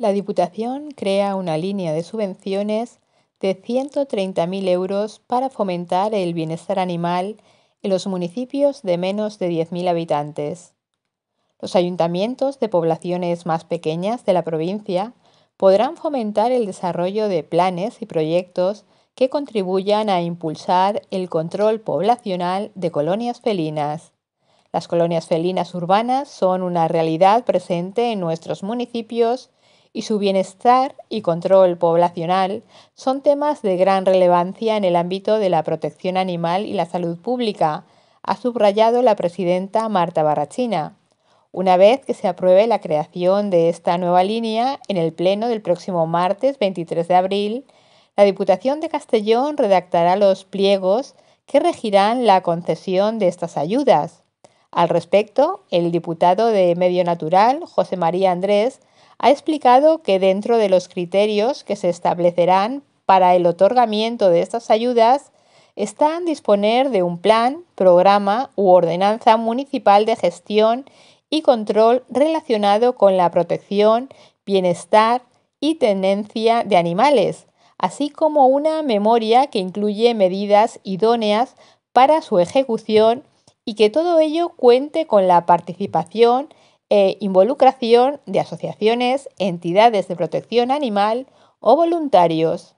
La Diputación crea una línea de subvenciones de 130.000 euros para fomentar el bienestar animal en los municipios de menos de 10.000 habitantes. Los ayuntamientos de poblaciones más pequeñas de la provincia podrán fomentar el desarrollo de planes y proyectos que contribuyan a impulsar el control poblacional de colonias felinas. Las colonias felinas urbanas son una realidad presente en nuestros municipios y su bienestar y control poblacional son temas de gran relevancia en el ámbito de la protección animal y la salud pública, ha subrayado la presidenta Marta Barrachina, una vez que se apruebe la creación de esta nueva línea en el Pleno del próximo martes 23 de abril, la Diputación de Castellón redactará los pliegos que regirán la concesión de estas ayudas. Al respecto, el diputado de Medio Natural, José María Andrés, ha explicado que dentro de los criterios que se establecerán para el otorgamiento de estas ayudas están disponer de un plan, programa u ordenanza municipal de gestión y control relacionado con la protección, bienestar y tenencia de animales, así como una memoria que incluye medidas idóneas para su ejecución y que todo ello cuente con la participación e involucración de asociaciones, entidades de protección animal o voluntarios.